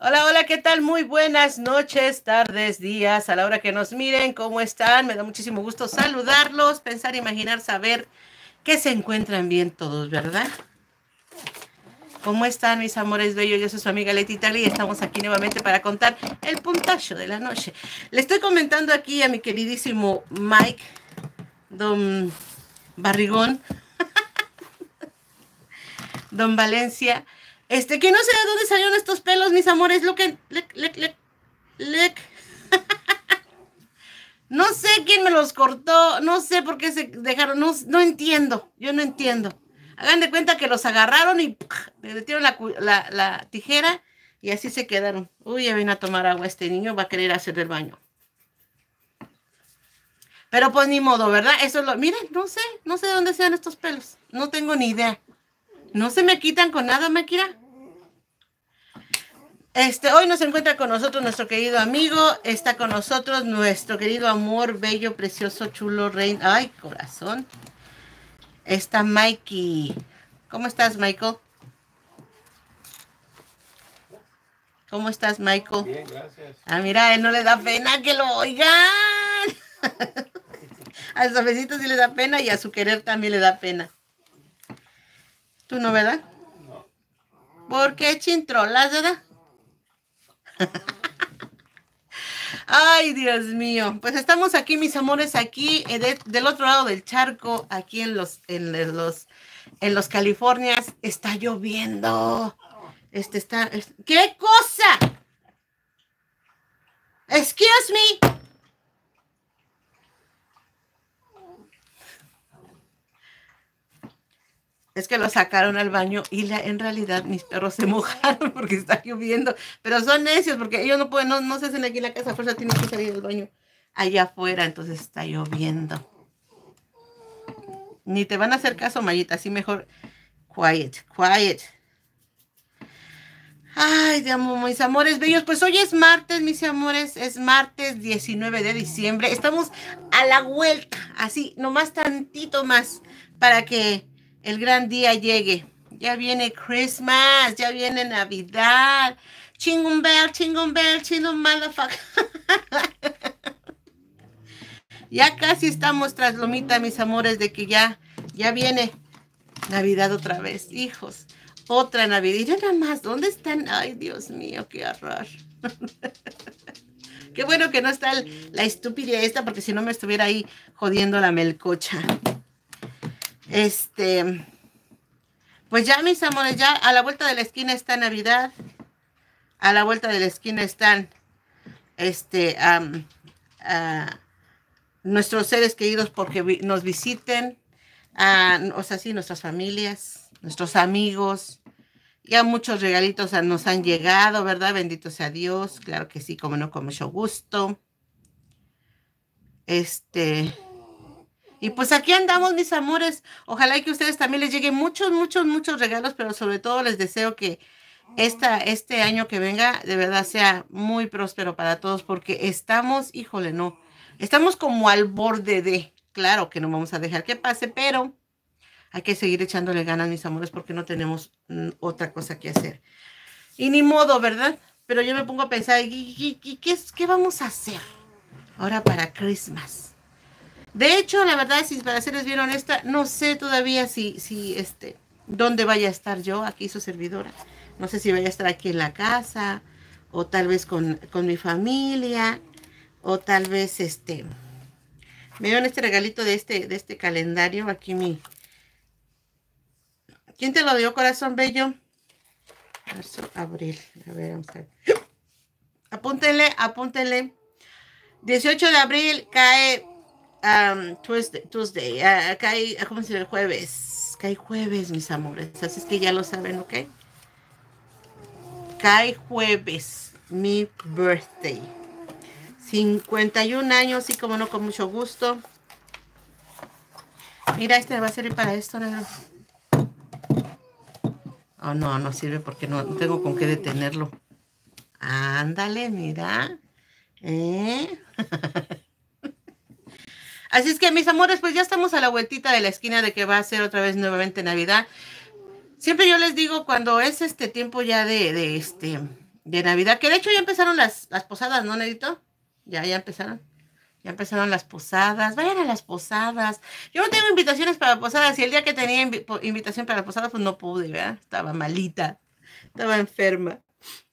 Hola, hola, ¿qué tal? Muy buenas noches, tardes, días, a la hora que nos miren, ¿cómo están? Me da muchísimo gusto saludarlos, pensar, imaginar, saber que se encuentran bien todos, ¿verdad? ¿Cómo están mis amores bellos? Yo soy su amiga Leti Tali y estamos aquí nuevamente para contar el puntacho de la noche. Le estoy comentando aquí a mi queridísimo Mike, don Barrigón, don Valencia, este, que no sé de dónde salieron estos pelos, mis amores. Look look, look, no sé quién me los cortó, no sé por qué se dejaron, no, entiendo, yo no entiendo. Hagan de cuenta que los agarraron y le metieron la, tijera y así se quedaron. Uy, ya ven a tomar agua este niño, va a querer hacer el baño. Pero pues ni modo, ¿verdad? Eso lo, miren, no sé, no sé de dónde sean estos pelos, no tengo ni idea. No se me quitan con nada, Maquira. Este, hoy nos encuentra con nosotros nuestro querido amigo, está con nosotros nuestro querido amor, bello, precioso, chulo, rey. Ay, corazón. Está Mikey. ¿Cómo estás, Michael? ¿Cómo estás, Michael? Bien, gracias. Ah, mira, él no le da pena que lo oigan. a los sí le da pena y a su querer también le da pena. Tú no, ¿verdad? No. ¿Por qué chintrolas, verdad? Ay, Dios mío. Pues estamos aquí, mis amores, aquí eh, del otro lado del charco, aquí en los, en los, en los Californias. Está lloviendo. Este está. ¿Qué cosa? Excuse me. es que lo sacaron al baño y la, en realidad mis perros se mojaron porque está lloviendo, pero son necios porque ellos no pueden, no, no se hacen aquí en la casa, fuerza tienen que salir del baño allá afuera, entonces está lloviendo. Ni te van a hacer caso, Mayita, así mejor quiet, quiet. Ay, de amor, mis amores bellos. Pues hoy es martes, mis amores. Es martes 19 de diciembre. Estamos a la vuelta, así, nomás tantito más, para que el gran día llegue. Ya viene Christmas, ya viene Navidad. Chingum bell, chingum bell, chingum ya casi estamos tras lomita, mis amores, de que ya, ya viene Navidad otra vez, hijos. Otra Navidad. Y nada más, ¿dónde están? Ay, Dios mío, qué horror. qué bueno que no está la estúpida esta, porque si no me estuviera ahí jodiendo la melcocha. Este, pues ya mis amores, ya a la vuelta de la esquina está Navidad. A la vuelta de la esquina están este, nuestros seres queridos porque nos visiten. a o sea, sí, nuestras familias, nuestros amigos. Ya muchos regalitos nos han llegado, ¿verdad? Bendito sea Dios. Claro que sí, como no, con mucho gusto. Este. Y pues aquí andamos, mis amores. Ojalá que a ustedes también les lleguen muchos, muchos, muchos regalos, pero sobre todo les deseo que esta, este año que venga de verdad sea muy próspero para todos, porque estamos, híjole, no, estamos como al borde de, claro que no vamos a dejar que pase, pero hay que seguir echándole ganas, mis amores, porque no tenemos mm, otra cosa que hacer. Y ni modo, ¿verdad? Pero yo me pongo a pensar, qué, qué vamos a hacer ahora para Christmas? De hecho, la verdad, si para serles bien honesta, no sé todavía si, si este, dónde vaya a estar yo, aquí su servidora. No sé si vaya a estar aquí en la casa, o tal vez con, con mi familia, o tal vez este. Me dieron este regalito de este, de este calendario. Aquí mi. ¿Quién te lo dio, corazón bello? Marzo, abril. A ver, vamos a ver. Apúntenle, apúntenle. 18 de abril cae Tuesday, acá hay, ¿cómo se dice? Jueves. Cae jueves, mis amores. Así es que ya lo saben, ¿ok? Cae jueves, mi birthday. 51 años, y como no, con mucho gusto. Mira, este va a servir para esto, ¿no? Oh, no, no sirve porque no, tengo con qué detenerlo. Ándale, mira. ¿Eh? Así es que, mis amores, pues ya estamos a la vueltita de la esquina de que va a ser otra vez nuevamente Navidad. Siempre yo les digo cuando es este tiempo ya de, este de Navidad, que de hecho ya empezaron las, las posadas, ¿no, Nedito? Ya, ya empezaron. Ya empezaron las posadas. Vayan a las posadas. Yo no tengo invitaciones para posadas y el día que tenía invitación para posadas, pues no pude, ¿verdad? Estaba malita, estaba enferma.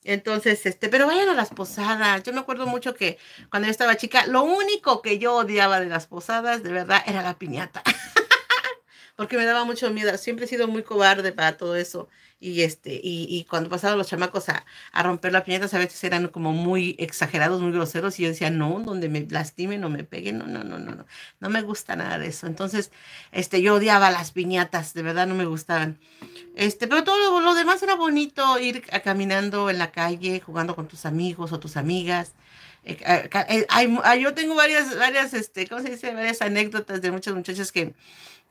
Entonces, este, pero vayan a las posadas. Yo me acuerdo mucho que cuando yo estaba chica, lo único que yo odiaba de las posadas, de verdad, era la piñata. Porque me daba mucho miedo. Siempre he sido muy cobarde para todo eso y este y, cuando pasaban los chamacos a, romper las piñatas a veces eran como muy exagerados, muy groseros y yo decía, "No, donde me lastimen o me peguen, no, no, no, no, no, no me gusta nada de eso." Entonces, este yo odiaba las piñatas, de verdad no me gustaban. Este, pero todo lo, demás era bonito ir caminando en la calle, jugando con tus amigos o tus amigas. Eh, eh, eh, ah, yo tengo varias varias este, ¿cómo se dice? varias anécdotas de muchas muchachas que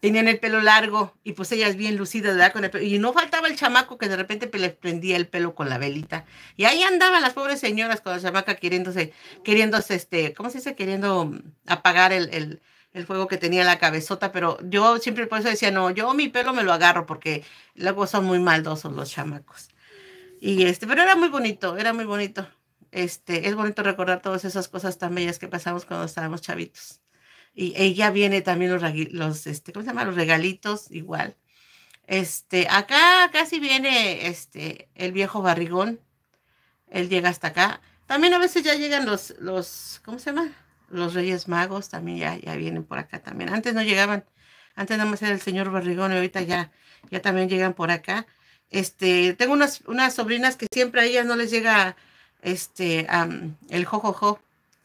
tenían el pelo largo y pues ellas bien lucidas, ¿verdad? Con Y no faltaba el chamaco que de repente le prendía el pelo con la velita. Y ahí andaban las pobres señoras con la chamaca queriéndose, queriéndose, este, ¿cómo se dice? Queriendo mm, apagar el, fuego que tenía la cabezota, pero yo siempre por eso decía, no, yo mi pelo me lo agarro porque luego son muy maldosos los chamacos. Y este, pero era muy bonito, era muy bonito. Este, es bonito recordar todas esas cosas tan bellas que pasamos cuando estábamos chavitos y ella viene también los, este, ¿cómo llama? Los regalitos igual. Este, acá casi viene este el viejo barrigón. Él llega hasta acá. También a veces ya llegan los, los, ¿cómo se llama? Los Reyes Magos también ya, ya vienen por acá también. Antes no llegaban, antes nada más era el señor Barrigón y ahorita ya, ya también llegan por acá. Este, tengo unas, unas sobrinas que siempre a ellas no les llega este el jojojo.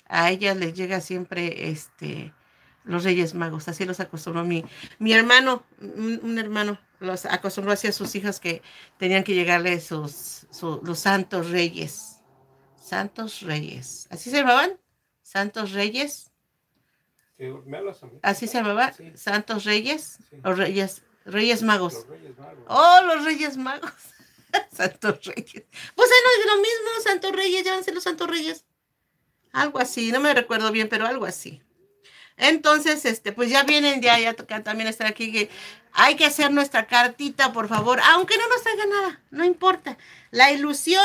A ellas les llega siempre este los Reyes Magos, así los acostumbró mi, mi hermano, un, hermano, los acostumbró hacia sus hijas que tenían que llegarle sus, los santos reyes, santos reyes, así se llamaban, santos reyes, así se llamaba, santos reyes, o reyes, reyes magos. Los reyes magos, oh, los reyes magos, santos reyes, pues no es lo mismo, santos reyes, llévanse los santos reyes, algo así, no me recuerdo bien, pero algo así. Entonces, este, pues ya vienen, ya, ya también estar aquí, que hay que hacer nuestra cartita, por favor, aunque no nos haga nada, no importa. La ilusión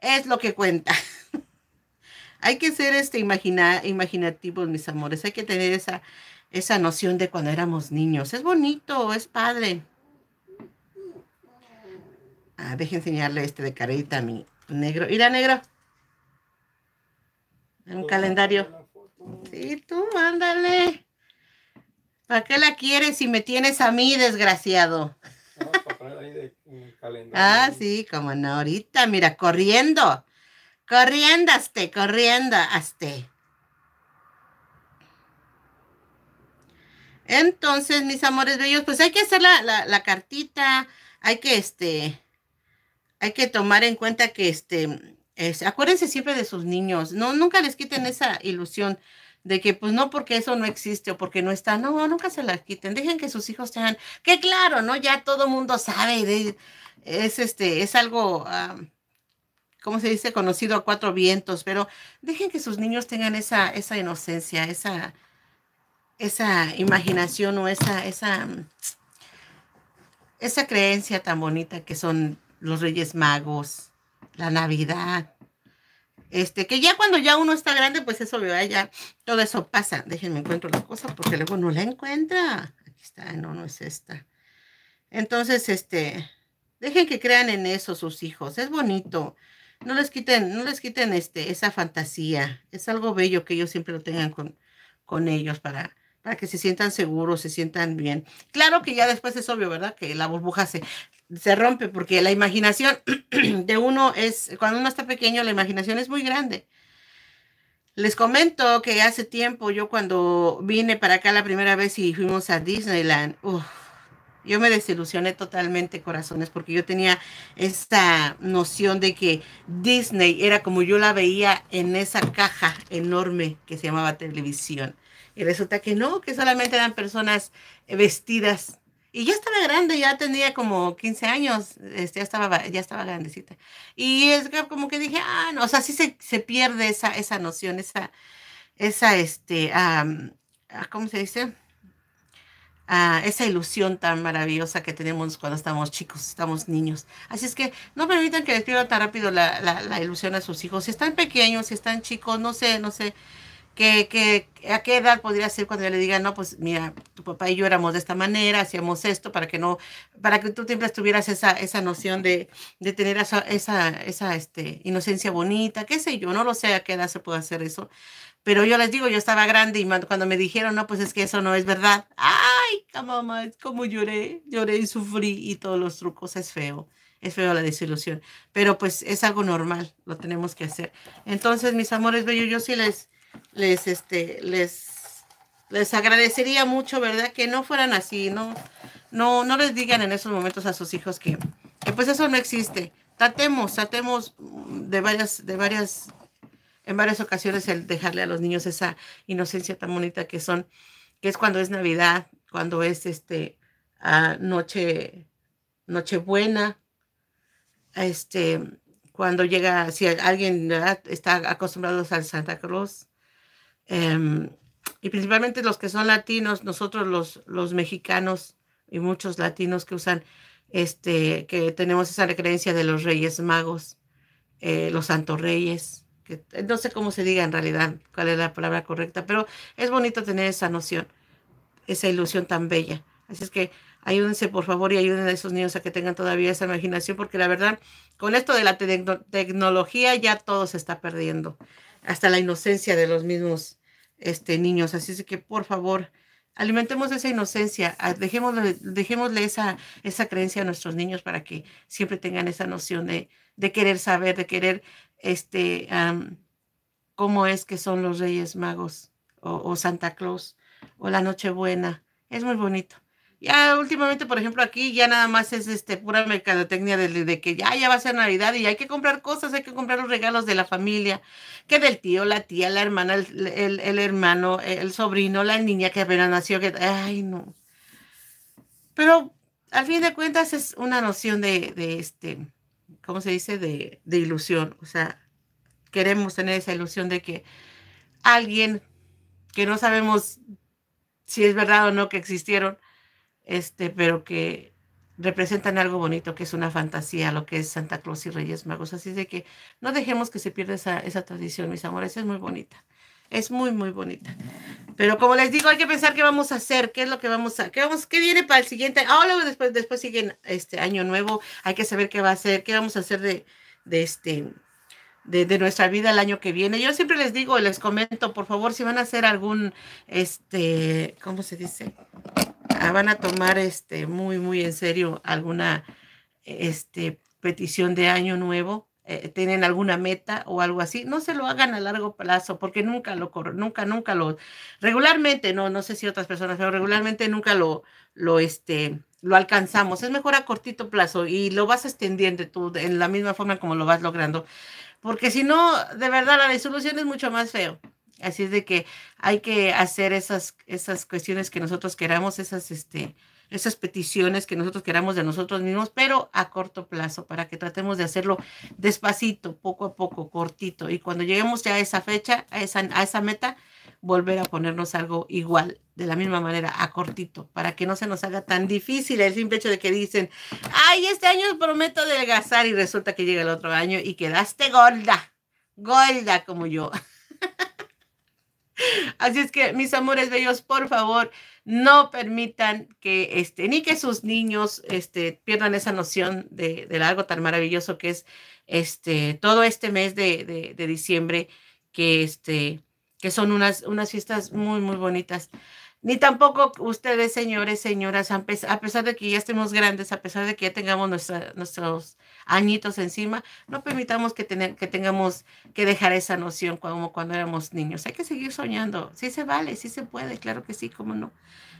es lo que cuenta. hay que ser este, imaginativos, mis amores, hay que tener esa, esa noción de cuando éramos niños. Es bonito, es padre. Deja enseñarle este de carita a mi negro. Mira, negro. En un calendario. Sí, tú, mándale. ¿Para qué la quieres si me tienes a mí, desgraciado? ah, sí, como en ahorita, mira, corriendo. Corriendaste, corriéndaste. Entonces, mis amores bellos, pues hay que hacer la, la, cartita, hay que este, hay que tomar en cuenta que este, este, acuérdense siempre de sus niños, no, nunca les quiten esa ilusión de que pues no porque eso no existe o porque no está, no, nunca se la quiten, dejen que sus hijos sean que claro, ¿no? Ya todo mundo sabe, de, es este, es algo, ah, ¿cómo se dice? Conocido a cuatro vientos, pero dejen que sus niños tengan esa, esa inocencia, esa, esa imaginación o esa, esa, mm, esa creencia tan bonita que son los Reyes Magos, la Navidad, este, que ya cuando ya uno está grande, pues eso, obvio, ya todo eso pasa. Déjenme encuentro la cosa porque luego no la encuentra. Aquí está, no, no es esta. Entonces, este, dejen que crean en eso sus hijos, es bonito. No les quiten, no les quiten este, esa fantasía. Es algo bello que ellos siempre lo tengan con, con ellos para, para que se sientan seguros, se sientan bien. Claro que ya después es obvio, ¿verdad? Que la burbuja se, se rompe porque la imaginación de uno es, cuando uno está pequeño, la imaginación es muy grande. Les comento que hace tiempo, yo cuando vine para acá la primera vez y fuimos a Disneyland, yo me desilusioné totalmente, corazones, porque yo tenía esta noción de que Disney era como yo la veía en esa caja enorme que se llamaba televisión. Y resulta que no, que solamente eran personas vestidas y ya estaba grande, ya tenía como 15 años, este, ya, estaba, ya estaba grandecita. Y es como que dije, ah, no, o sea, sí se, se pierde esa, esa noción, esa, esa, este, ah, ¿cómo se dice? Ah, esa ilusión tan maravillosa que tenemos cuando estamos chicos, estamos niños. Así es que no permitan que les pierdan tan rápido la, la, la, ilusión a sus hijos. Si están pequeños, si están chicos, no sé, no sé, que, a qué edad podría ser cuando yo le diga, no, pues mira, tu papá y yo éramos de esta manera, hacíamos esto, para que no, para que tú siempre tuvieras esa, esa noción de, de tener esa, esa, esa este, inocencia bonita, qué sé yo, no lo sé a qué edad se puede hacer eso. Pero yo les digo, yo estaba grande y cuando me dijeron, no, pues es que eso no es verdad. Ay, mamá, como lloré, lloré y sufrí y todos los trucos, es feo es feo la desilusión, pero pues es algo normal, lo tenemos que hacer. Entonces, mis amores bellos, yo sí les, les, este, les, les agradecería mucho, ¿verdad? Que no fueran así, no, no, no les digan en esos momentos a sus hijos que, pues eso no existe. Tratemos, tratemos de varias, de varias, en varias ocasiones el dejarle a los niños esa inocencia tan bonita que son, que es cuando es Navidad, cuando es este noche, Nochebuena, este, cuando llega, si alguien está acostumbrado al Santa Cruz, Em, y principalmente los que son latinos, nosotros los, los mexicanos y muchos latinos que usan, este, que tenemos esa creencia de los reyes magos, eh, los santos reyes, que eh, no sé cómo se diga en realidad cuál es la palabra correcta, pero es bonito tener esa noción, esa ilusión tan bella. Así es que ayúdense por favor y ayuden a esos niños a que tengan todavía esa imaginación, porque la verdad, con esto de la tecnología ya todo se está perdiendo hasta la inocencia de los mismos este, niños. Así es que, por favor, alimentemos esa inocencia, ah, dejémosle, dejémosle esa, esa creencia a nuestros niños para que siempre tengan esa noción de, de querer saber, de querer este, cómo es que son los Reyes Magos o, o Santa Claus o la Nochebuena. Es muy bonito. Ya últimamente, por ejemplo, aquí ya nada más es este pura mercadotecnia de, que ya, ya va a ser Navidad y hay que comprar cosas, hay que comprar los regalos de la familia, que del tío, la tía, la hermana, el, hermano, el sobrino, la niña que apenas nació, que, ay, no. Pero al fin de cuentas es una noción de, este, ¿cómo se dice? De, de ilusión. O sea, queremos tener esa ilusión de que alguien que no sabemos si es verdad o no que existieron, este, pero que representan algo bonito, que es una fantasía, lo que es Santa Claus y Reyes Magos. Así de que no dejemos que se pierda esa, tradición, mis amores, es muy bonita. Es muy, muy bonita. Pero como les digo, hay que pensar qué vamos a hacer, qué es lo que vamos a, qué, vamos, qué viene para el siguiente. Ah después, después siguen este año nuevo, hay que saber qué va a hacer, qué vamos a hacer de, de este, de, de, nuestra vida el año que viene. Yo siempre les digo, les comento, por favor, si van a hacer algún, este, ¿cómo se dice? Ah, van a tomar este, muy, muy en serio alguna este, petición de año nuevo, eh, tienen alguna meta o algo así, no se lo hagan a largo plazo porque nunca lo, nunca, nunca lo, regularmente, no, no sé si otras personas, pero regularmente nunca lo, lo, este, lo alcanzamos. Es mejor a cortito plazo y lo vas extendiendo tú en la misma forma como lo vas logrando, porque si no, de verdad la disolución es mucho más feo. Así es de que hay que hacer esas, esas cuestiones que nosotros queramos, esas, este, esas peticiones que nosotros queramos de nosotros mismos, pero a corto plazo, para que tratemos de hacerlo despacito, poco a poco, cortito. Y cuando lleguemos ya a esa fecha, a esa, a esa meta, volver a ponernos algo igual, de la misma manera, a cortito, para que no se nos haga tan difícil el simple hecho de que dicen, ay, este año prometo adelgazar y resulta que llega el otro año y quedaste gorda, gorda como yo. Así es que, mis amores bellos, por favor, no permitan que, este, ni que sus niños, este, pierdan esa noción de, algo tan maravilloso que es, este, todo este mes de, de, diciembre, que, este, que son unas, unas fiestas muy, muy bonitas ni tampoco ustedes, señores, señoras, a pesar de que ya estemos grandes, a pesar de que ya tengamos nuestros añitos encima, no permitamos que, que tengamos que dejar esa noción como cuando éramos niños. Hay que seguir soñando. Sí se vale, sí se puede, claro que sí, cómo no.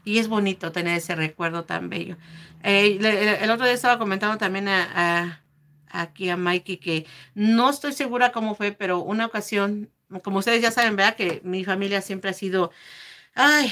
Y es bonito tener ese recuerdo tan bello. Eh, el otro día estaba comentando también a, aquí a Mikey que no estoy segura cómo fue, pero una ocasión, como ustedes ya saben, vea que mi familia siempre ha sido Ay,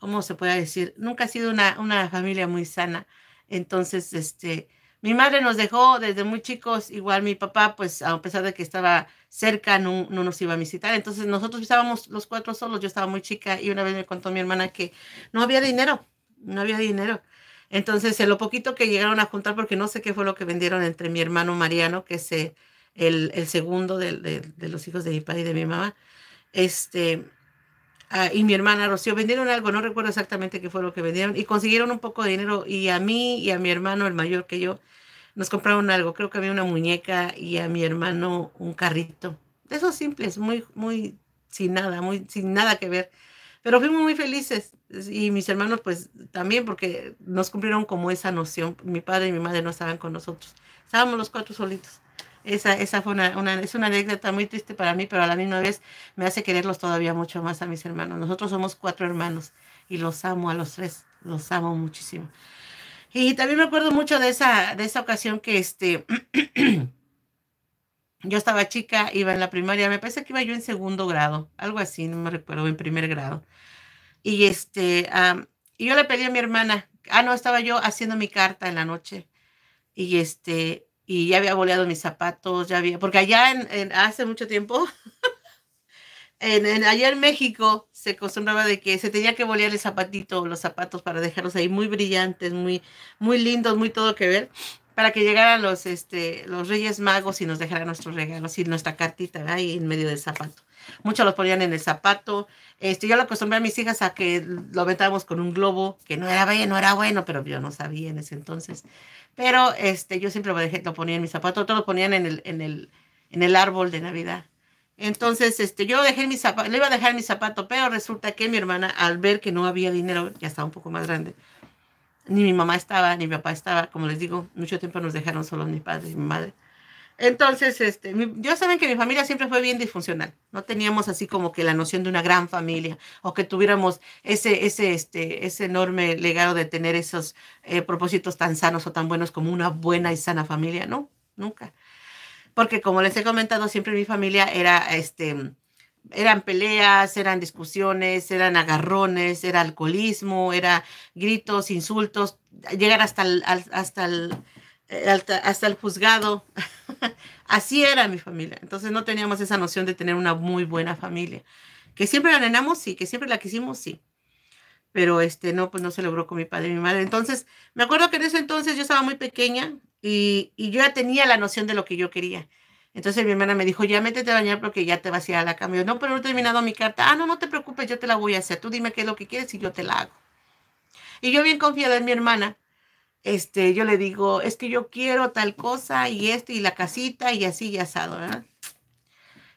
¿cómo se puede decir? Nunca ha sido una, una familia muy sana. Entonces, este, mi madre nos dejó desde muy chicos, igual mi papá, pues a pesar de que estaba cerca, no, nos iba a visitar. Entonces nosotros estábamos los cuatro solos, yo estaba muy chica y una vez me contó mi hermana que no había dinero, no había dinero. Entonces, en lo poquito que llegaron a juntar, porque no sé qué fue lo que vendieron entre mi hermano Mariano, que es el, el segundo de, de los hijos de mi padre y de mi mamá, este, ah, y mi hermana Rocío vendieron algo, no recuerdo exactamente qué fue lo que vendieron, y consiguieron un poco de dinero, y a mí y a mi hermano, el mayor que yo, nos compraron algo, creo que había una muñeca y a mi hermano un carrito. De simple, simples, muy, muy sin nada, muy sin nada que ver. Pero fuimos muy felices y mis hermanos pues también porque nos cumplieron como esa noción. Mi padre y mi madre no estaban con nosotros. Estábamos los cuatro solitos. Esa, esa fue una, es una anécdota muy triste para mí, pero a la misma vez me hace quererlos todavía mucho más a mis hermanos. Nosotros somos cuatro hermanos y los amo a los tres, los amo muchísimo. Y también me acuerdo mucho de esa, de esa ocasión que este, yo estaba chica, iba en la primaria, me parece que iba yo en segundo grado, algo así, no me recuerdo, en primer grado. Y este, y yo le pedí a mi hermana, ah, no, estaba yo haciendo mi carta en la noche. Y este, y ya había boleado mis zapatos, ya había, porque allá en, hace mucho tiempo, en, allá en México se acostumbraba de que se tenía que bolear el zapatito, los zapatos para dejarlos ahí muy brillantes, muy, muy lindos, muy todo que ver, para que llegaran los, este, los Reyes Magos y nos dejaran nuestros regalos y nuestra cartita ahí en medio del zapato muchos los ponían en el zapato. Este, yo lo acostumbré a mis hijas a que lo aventábamos con un globo, que no era bueno, no era bueno, pero yo no sabía en ese entonces. Pero este, yo siempre lo, dejé, ponía en mi zapato, otros lo ponían en el, en el, en el árbol de Navidad. Entonces, este, yo dejé mi zapato, le iba a dejar mi zapato, pero resulta que mi hermana, al ver que no había dinero, ya estaba un poco más grande, ni mi mamá estaba, ni mi papá estaba, como les digo, mucho tiempo nos dejaron solos mi padre y mi madre. Entonces, este, yo saben que mi familia siempre fue bien disfuncional. No teníamos así como que la noción de una gran familia o que tuviéramos ese, ese, este, ese enorme legado de tener esos eh, propósitos tan sanos o tan buenos como una buena y sana familia. No, nunca. Porque como les he comentado, siempre mi familia era, este, eran peleas, eran discusiones, eran agarrones, era alcoholismo, era gritos, insultos, llegar hasta hasta el eh, hasta el juzgado. Así era mi familia. Entonces no teníamos esa noción de tener una muy buena familia. Que siempre la anhelamos, sí, que siempre la quisimos, sí. Pero este, no, pues no se logró con mi padre y mi madre. Entonces, me acuerdo que en ese entonces yo estaba muy pequeña y, yo ya tenía la noción de lo que yo quería. Entonces mi hermana me dijo, ya métete a bañar porque ya te vas a ir a la cama. Yo, no, pero no he terminado mi carta. Ah, no, no te preocupes, yo te la voy a hacer. Tú dime qué es lo que quieres y yo te la hago. Y yo bien confiada en mi hermana, este, yo le digo, es que yo quiero tal cosa y esto y la casita y así y asado, ¿verdad?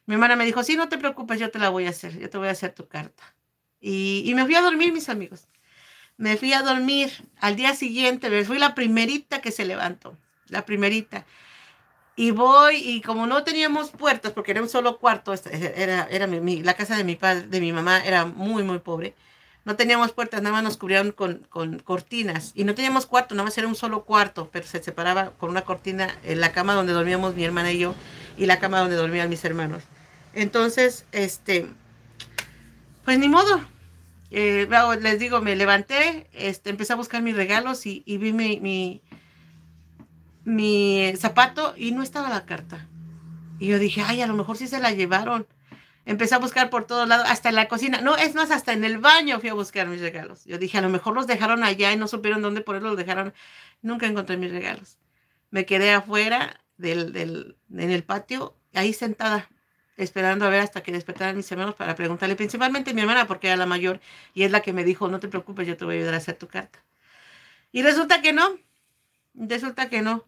Mi hermana me dijo, sí, no te preocupes, yo te la voy a hacer, yo te voy a hacer tu carta. Y, me fui a dormir, mis amigos. Me fui a dormir. Al día siguiente, me fui la primerita que se levantó, la primerita. Y voy, y como no teníamos puertas, porque era un solo cuarto, era, era la casa de mi padre, de mi mamá, era muy, muy pobre no teníamos puertas, nada más nos cubrieron con, cortinas. Y no teníamos cuarto, nada más era un solo cuarto, pero se separaba con una cortina en la cama donde dormíamos mi hermana y yo y la cama donde dormían mis hermanos. Entonces, este, pues ni modo. Eh, les digo, me levanté, este, empecé a buscar mis regalos y, vi mi, mi, mi zapato y no estaba la carta. Y yo dije, ay, a lo mejor sí se la llevaron. Empecé a buscar por todos lados, hasta en la cocina. No, es más, hasta en el baño fui a buscar mis regalos. Yo dije, a lo mejor los dejaron allá y no supieron dónde ponerlos, los dejaron. Nunca encontré mis regalos. Me quedé afuera del, del, en el patio, ahí sentada, esperando a ver hasta que despertaran mis hermanos para preguntarle, principalmente mi hermana, porque era la mayor, y es la que me dijo, no te preocupes, yo te voy a ayudar a hacer tu carta. Y resulta que no, resulta que no.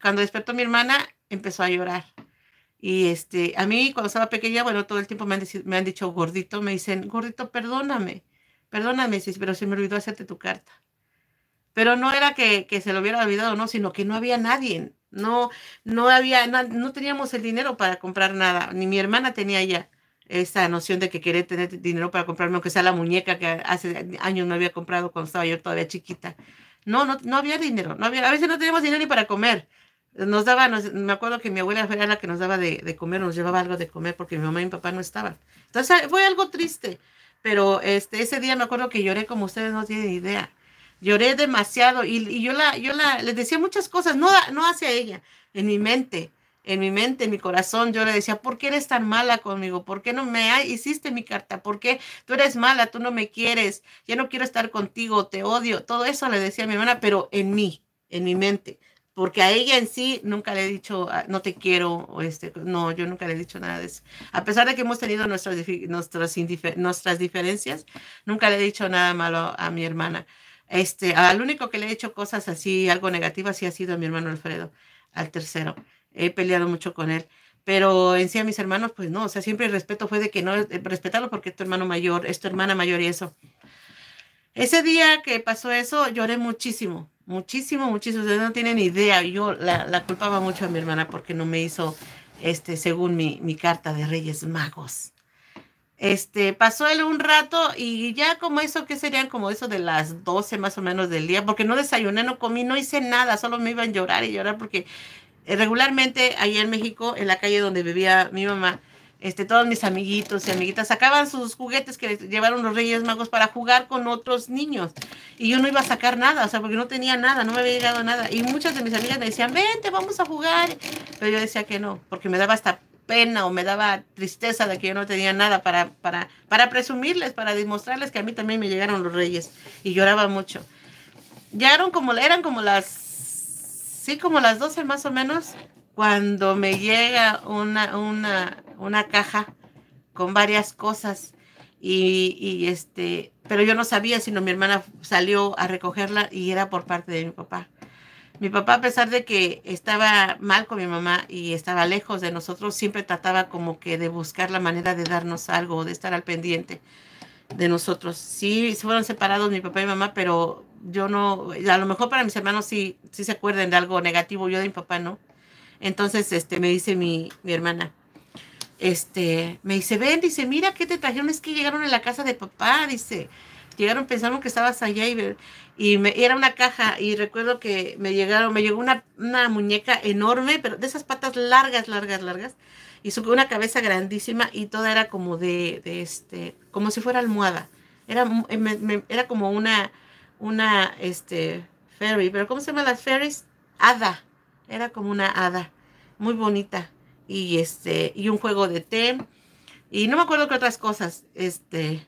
Cuando despertó mi hermana, empezó a llorar y este, a mí cuando estaba pequeña, bueno, todo el tiempo me han, me han dicho gordito, me dicen, gordito, perdóname, perdóname, pero se me olvidó hacerte tu carta. Pero no era que, se lo hubiera olvidado, no, sino que no había nadie, no, no había, no, teníamos el dinero para comprar nada, ni mi hermana tenía ya esa noción de que quería tener dinero para comprarme, aunque sea la muñeca que hace años no había comprado cuando estaba yo todavía chiquita. No, no, no había dinero, no había, a veces no teníamos dinero ni para comer, nos daba, me acuerdo que mi abuela era la que nos daba de, comer, nos llevaba algo de comer porque mi mamá y mi papá no estaban. Entonces fue algo triste, pero este, ese día me acuerdo que lloré como ustedes no tienen idea. Lloré demasiado y, yo, la, yo la, les decía muchas cosas, no, no hacia ella, en mi mente, en mi mente, en mi corazón, yo le decía, ¿por qué eres tan mala conmigo? ¿Por qué no me hiciste mi carta? ¿Por qué tú eres mala? ¿Tú no me quieres? Ya no quiero estar contigo, te odio. Todo eso le decía a mi hermana, pero en mí, en mi mente porque a ella en sí nunca le he dicho, ah, no te quiero, o este, no, yo nunca le he dicho nada de eso. A pesar de que hemos tenido nuestras, nuestras, nuestras diferencias, nunca le he dicho nada malo a mi hermana. Este, al único que le he hecho cosas así, algo negativas, sí ha sido a mi hermano Alfredo, al tercero. He peleado mucho con él. Pero en sí a mis hermanos, pues no, o sea, siempre el respeto fue de que no, eh, respetarlo porque es tu hermano mayor, es tu hermana mayor y eso. Ese día que pasó eso, lloré muchísimo, muchísimo, muchísimo. Ustedes no tienen idea. Yo la, culpaba mucho a mi hermana porque no me hizo, este, según mi, mi carta de Reyes Magos. Este, pasó él un rato y ya como eso, que serían como eso de las 12 más o menos del día, porque no desayuné, no comí, no hice nada, solo me iban a llorar y llorar porque eh, regularmente ahí en México, en la calle donde vivía mi mamá, este, todos mis amiguitos y amiguitas sacaban sus juguetes que llevaron los Reyes Magos para jugar con otros niños. Y yo no iba a sacar nada, o sea, porque no tenía nada, no me había llegado nada. Y muchas de mis amigas me decían, vente, vamos a jugar. Pero yo decía que no, porque me daba hasta pena o me daba tristeza de que yo no tenía nada para, para, para presumirles, para demostrarles que a mí también me llegaron los Reyes. Y lloraba mucho. Ya eran como, eran como las, sí, como las 12 más o menos, cuando me llega una, una, una caja con varias cosas. Y, este, pero yo no sabía, sino mi hermana salió a recogerla y era por parte de mi papá. Mi papá, a pesar de que estaba mal con mi mamá y estaba lejos de nosotros, siempre trataba como que de buscar la manera de darnos algo, de estar al pendiente de nosotros. Sí, fueron separados mi papá y mi mamá, pero yo no, a lo mejor para mis hermanos sí, sí se acuerden de algo negativo, yo de mi papá no. Entonces, este, me dice mi, mi hermana, este, me dice, ven, dice, mira qué te trajeron, es que llegaron a la casa de papá, dice, llegaron, pensando que estabas allá y, y me, era una caja y recuerdo que me llegaron, me llegó una, muñeca enorme, pero de esas patas largas, largas, largas, y su, una cabeza grandísima y toda era como de, este, como si fuera almohada, era, eh, era como una, una, este, fairy, pero ¿cómo se llama las fairies? Hada, era como una hada, muy bonita y este y un juego de té y no me acuerdo qué otras cosas este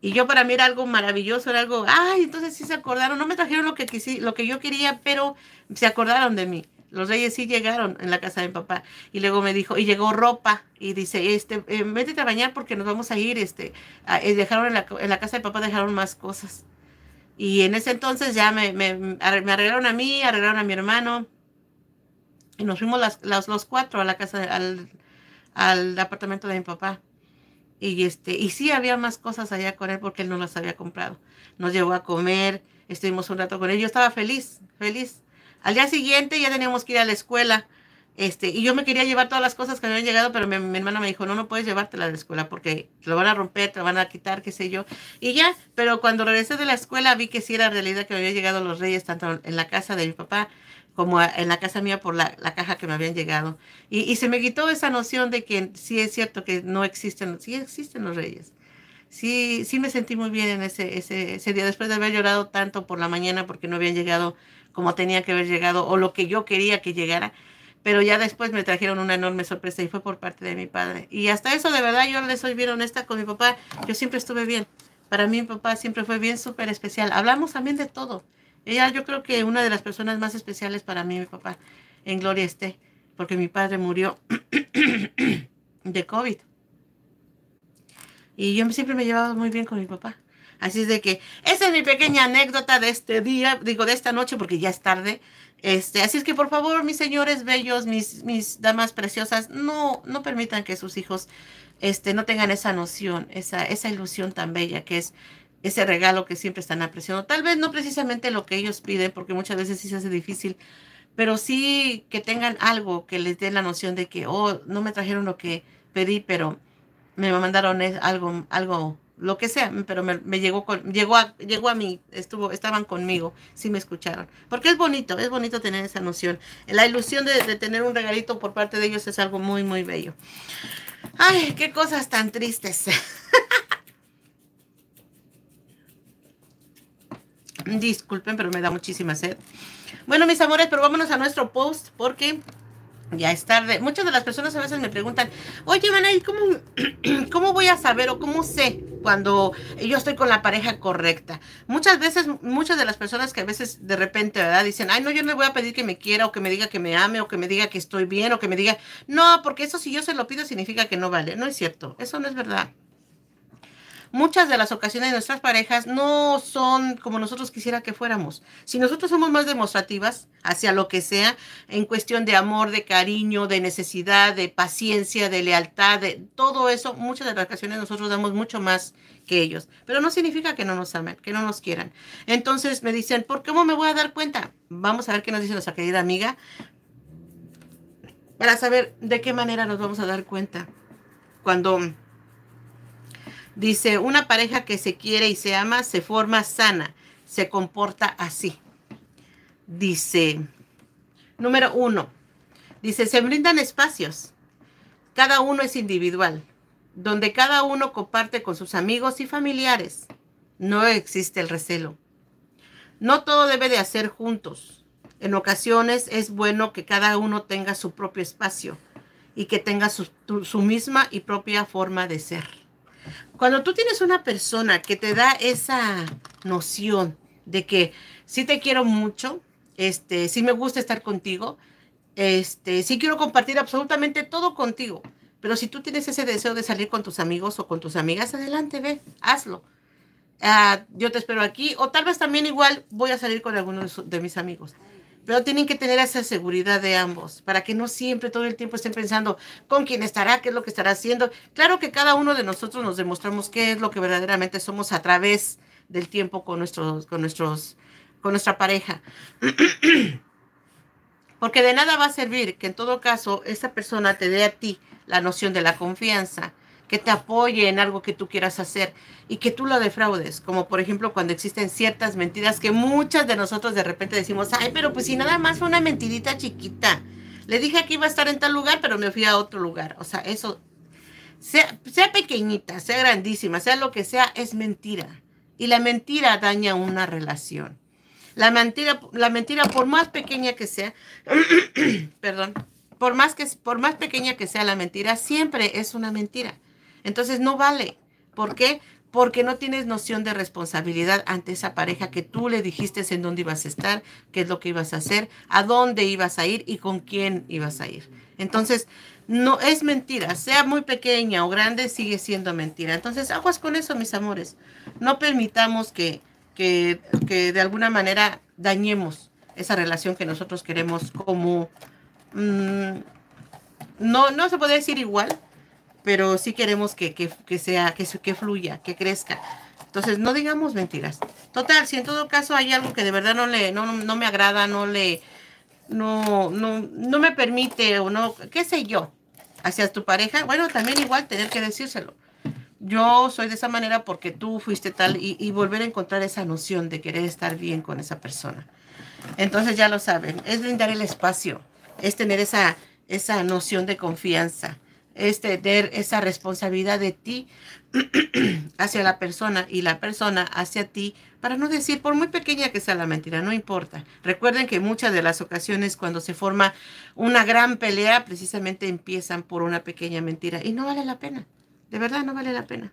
y yo para mí era algo maravilloso era algo ay entonces sí se acordaron no me trajeron lo que quisí, lo que yo quería pero se acordaron de mí los reyes sí llegaron en la casa de mi papá y luego me dijo y llegó ropa y dice este métete eh, a bañar porque nos vamos a ir este eh, dejaron en la, casa de papá dejaron más cosas y en ese entonces ya me, me arreglaron a mí arreglaron a mi hermano y nos fuimos las, las los cuatro a la casa, al, al apartamento de mi papá. Y, este, y sí había más cosas allá con él porque él no las había comprado. Nos llevó a comer, estuvimos un rato con él. Yo estaba feliz, feliz. Al día siguiente ya teníamos que ir a la escuela. Este, y yo me quería llevar todas las cosas que me habían llegado, pero mi, hermana me dijo, no, no puedes llevártelas de la escuela porque te lo van a romper, te lo van a quitar, qué sé yo. Y ya, pero cuando regresé de la escuela vi que sí era realidad que me habían llegado los reyes, tanto en la casa de mi papá como en la casa mía por la, la caja que me habían llegado. Y, y, se me quitó esa noción de que sí es cierto que no existen, sí existen los reyes. Sí, sí me sentí muy bien en ese, ese, ese día, después de haber llorado tanto por la mañana porque no habían llegado como tenía que haber llegado o lo que yo quería que llegara. Pero ya después me trajeron una enorme sorpresa y fue por parte de mi padre. Y hasta eso, de verdad, yo le soy bien honesta con mi papá. Yo siempre estuve bien. Para mí, mi papá siempre fue bien, súper especial. Hablamos también de todo ella yo creo que una de las personas más especiales para mí, mi papá, en gloria esté, porque mi padre murió de COVID. Y yo siempre me llevaba muy bien con mi papá. Así es de que esa es mi pequeña anécdota de este día, digo de esta noche porque ya es tarde. Este, así es que por favor, mis señores bellos, mis, mis damas preciosas, no, no permitan que sus hijos este, no tengan esa noción, esa, esa ilusión tan bella que es ese regalo que siempre están apreciando. Tal vez no precisamente lo que ellos piden, porque muchas veces sí se hace difícil, pero sí que tengan algo que les dé la noción de que, oh, no me trajeron lo que pedí, pero me mandaron algo, algo, lo que sea, pero me, llegó, con, llegó, a, llegó a mí, estuvo, estaban conmigo, sí me escucharon. Porque es bonito, es bonito tener esa noción. La ilusión de, de tener un regalito por parte de ellos es algo muy, muy bello. Ay, qué cosas tan tristes. Disculpen, pero me da muchísima sed. Bueno, mis amores, pero vámonos a nuestro post porque ya es tarde. Muchas de las personas a veces me preguntan, oye, Maná, ahí cómo, cómo voy a saber o cómo sé cuando yo estoy con la pareja correcta? Muchas veces, muchas de las personas que a veces de repente, ¿verdad? Dicen, ay, no, yo no le voy a pedir que me quiera o que me diga que me ame o que me diga que estoy bien o que me diga, no, porque eso si yo se lo pido significa que no vale. No es cierto, eso no es verdad muchas de las ocasiones nuestras parejas no son como nosotros quisiera que fuéramos. Si nosotros somos más demostrativas hacia lo que sea, en cuestión de amor, de cariño, de necesidad, de paciencia, de lealtad, de todo eso, muchas de las ocasiones nosotros damos mucho más que ellos. Pero no significa que no nos amen, que no nos quieran. Entonces me dicen, ¿por cómo me voy a dar cuenta? Vamos a ver qué nos dice nuestra querida amiga para saber de qué manera nos vamos a dar cuenta cuando Dice, una pareja que se quiere y se ama se forma sana, se comporta así. Dice, número uno, dice, se brindan espacios. Cada uno es individual, donde cada uno comparte con sus amigos y familiares. No existe el recelo. No todo debe de hacer juntos. En ocasiones es bueno que cada uno tenga su propio espacio y que tenga su, misma y propia forma de ser. Cuando tú tienes una persona que te da esa noción de que sí te quiero mucho, este, sí me gusta estar contigo, este, sí quiero compartir absolutamente todo contigo, pero si tú tienes ese deseo de salir con tus amigos o con tus amigas, adelante, ve, hazlo. Ah, yo te espero aquí, o tal vez también igual voy a salir con algunos de mis amigos. Pero tienen que tener esa seguridad de ambos para que no siempre todo el tiempo estén pensando con quién estará, qué es lo que estará haciendo. Claro que cada uno de nosotros nos demostramos qué es lo que verdaderamente somos a través del tiempo con nuestros, con nuestros, con nuestra pareja. Porque de nada va a servir que en todo caso esa persona te dé a ti la noción de la confianza que te apoye en algo que tú quieras hacer y que tú lo defraudes, como por ejemplo cuando existen ciertas mentiras que muchas de nosotros de repente decimos, ay, pero pues si nada más fue una mentidita chiquita, le dije que iba a estar en tal lugar, pero me fui a otro lugar, o sea, eso, sea, pequeñita, sea grandísima, sea lo que sea, es mentira. Y la mentira daña una relación. La mentira, la mentira por más pequeña que sea, perdón, por más, que, por más pequeña que sea la mentira, siempre es una mentira. Entonces no vale. ¿Por qué? Porque no tienes noción de responsabilidad ante esa pareja que tú le dijiste en dónde ibas a estar, qué es lo que ibas a hacer, a dónde ibas a ir y con quién ibas a ir. Entonces, no es mentira, sea muy pequeña o grande, sigue siendo mentira. Entonces, aguas con eso, mis amores. No permitamos que, que, que de alguna manera dañemos esa relación que nosotros queremos como... Mm, no, no se puede decir igual, pero sí queremos que, sea, que, que fluya, que crezca. Entonces, no digamos mentiras. Total, si en todo caso hay algo que de verdad no le, no, me agrada, no le, no, no, no me permite o no, qué sé yo, hacia tu pareja, bueno, también igual tener que decírselo. Yo soy de esa manera porque tú fuiste tal y, y volver a encontrar esa noción de querer estar bien con esa persona. Entonces ya lo saben, es brindar el espacio, es tener esa, esa noción de confianza es este, tener esa responsabilidad de ti hacia la persona y la persona hacia ti, para no decir, por muy pequeña que sea la mentira, no importa. Recuerden que muchas de las ocasiones cuando se forma una gran pelea, precisamente empiezan por una pequeña mentira y no vale la pena, de verdad no vale la pena.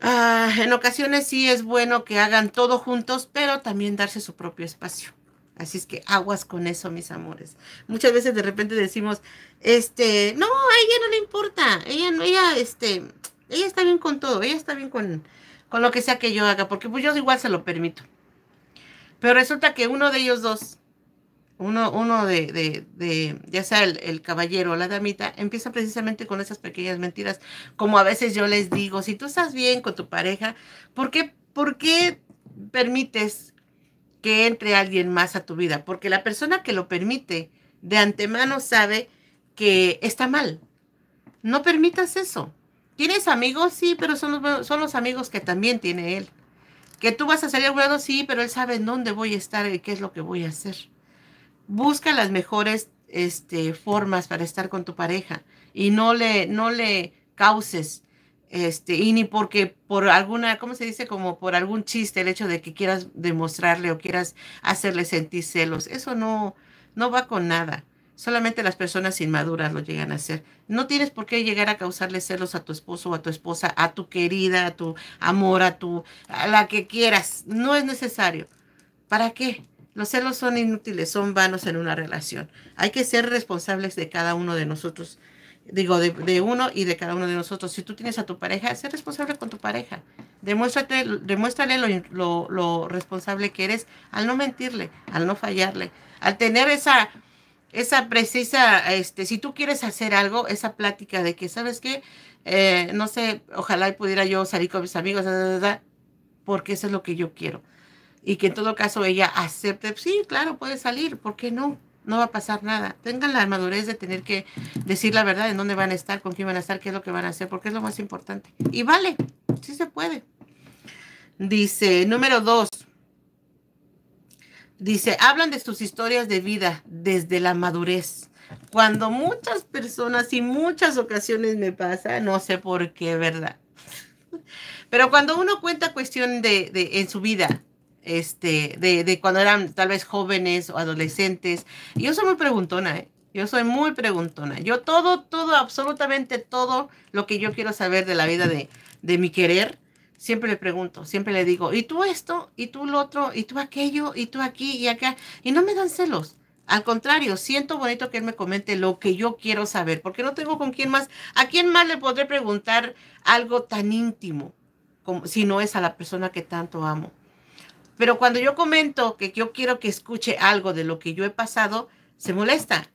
Ah, en ocasiones sí es bueno que hagan todo juntos, pero también darse su propio espacio. Así es que aguas con eso, mis amores. Muchas veces de repente decimos, este, no, a ella no le importa, ella no, ella, este, ella está bien con todo, ella está bien con, con lo que sea que yo haga, porque pues yo igual se lo permito. Pero resulta que uno de ellos dos, uno, uno de, de, de ya sea el, el, caballero o la damita, empieza precisamente con esas pequeñas mentiras. Como a veces yo les digo, si tú estás bien con tu pareja, ¿por qué, por qué permites que entre alguien más a tu vida, porque la persona que lo permite de antemano sabe que está mal. No permitas eso. ¿Tienes amigos? Sí, pero son los, son los amigos que también tiene él. ¿Que tú vas a salir bueno? Sí, pero él sabe en dónde voy a estar y qué es lo que voy a hacer. Busca las mejores este, formas para estar con tu pareja y no le, no le causes este, y ni porque por alguna, ¿cómo se dice? Como por algún chiste, el hecho de que quieras demostrarle o quieras hacerle sentir celos. Eso no, no va con nada. Solamente las personas inmaduras lo llegan a hacer. No tienes por qué llegar a causarle celos a tu esposo o a tu esposa, a tu querida, a tu amor, a tu, a la que quieras. No es necesario. ¿Para qué? Los celos son inútiles, son vanos en una relación. Hay que ser responsables de cada uno de nosotros digo, de, uno y de cada uno de nosotros. Si tú tienes a tu pareja, sé responsable con tu pareja. Demuéstrate, demuéstrale lo, responsable que eres al no mentirle, al no fallarle, al tener esa, esa precisa, este, si tú quieres hacer algo, esa plática de que, ¿sabes qué? Eh, no sé, ojalá pudiera yo salir con mis amigos, porque eso es lo que yo quiero. Y que en todo caso ella acepte, sí, claro, puede salir, ¿por qué no? no va a pasar nada. Tengan la madurez de tener que decir la verdad, en dónde van a estar, con quién van a estar, qué es lo que van a hacer, porque es lo más importante. Y vale, sí se puede. Dice, número dos. Dice, hablan de sus historias de vida desde la madurez. Cuando muchas personas y muchas ocasiones me pasa, no sé por qué, ¿verdad? Pero cuando uno cuenta cuestión de, de en su vida, este, de, cuando eran tal vez jóvenes o adolescentes. Yo soy muy preguntona, ¿eh? Yo soy muy preguntona. Yo todo, todo, absolutamente todo lo que yo quiero saber de la vida de, mi querer, siempre le pregunto, siempre le digo, ¿y tú esto? ¿Y tú lo otro? ¿Y tú aquello? ¿Y tú aquí y acá? Y no me dan celos. Al contrario, siento bonito que él me comente lo que yo quiero saber, porque no tengo con quién más, a quién más le podré preguntar algo tan íntimo, como, si no es a la persona que tanto amo. Pero cuando yo comento que yo quiero que escuche algo de lo que yo he pasado, se molesta.